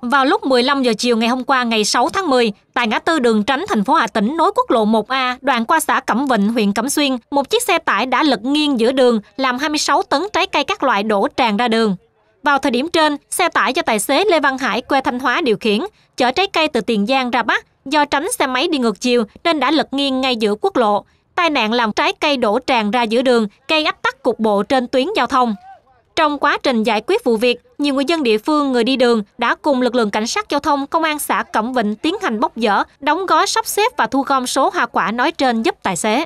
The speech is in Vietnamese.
Vào lúc 15 giờ chiều ngày hôm qua ngày 6 tháng 10, tại ngã tư đường tránh thành phố Hà Tĩnh nối quốc lộ 1A, đoạn qua xã Cẩm Vịnh, huyện Cẩm Xuyên, một chiếc xe tải đã lật nghiêng giữa đường làm 26 tấn trái cây các loại đổ tràn ra đường. Vào thời điểm trên, xe tải do tài xế Lê Văn Hải quê Thanh Hóa điều khiển, chở trái cây từ Tiền Giang ra Bắc, do tránh xe máy đi ngược chiều nên đã lật nghiêng ngay giữa quốc lộ. Tai nạn làm trái cây đổ tràn ra giữa đường, gây ách tắc cục bộ trên tuyến giao thông. Trong quá trình giải quyết vụ việc, nhiều người dân địa phương, người đi đường đã cùng lực lượng cảnh sát giao thông, công an xã Cẩm Vịnh tiến hành bốc dỡ, đóng gói sắp xếp và thu gom số hoa quả nói trên giúp tài xế.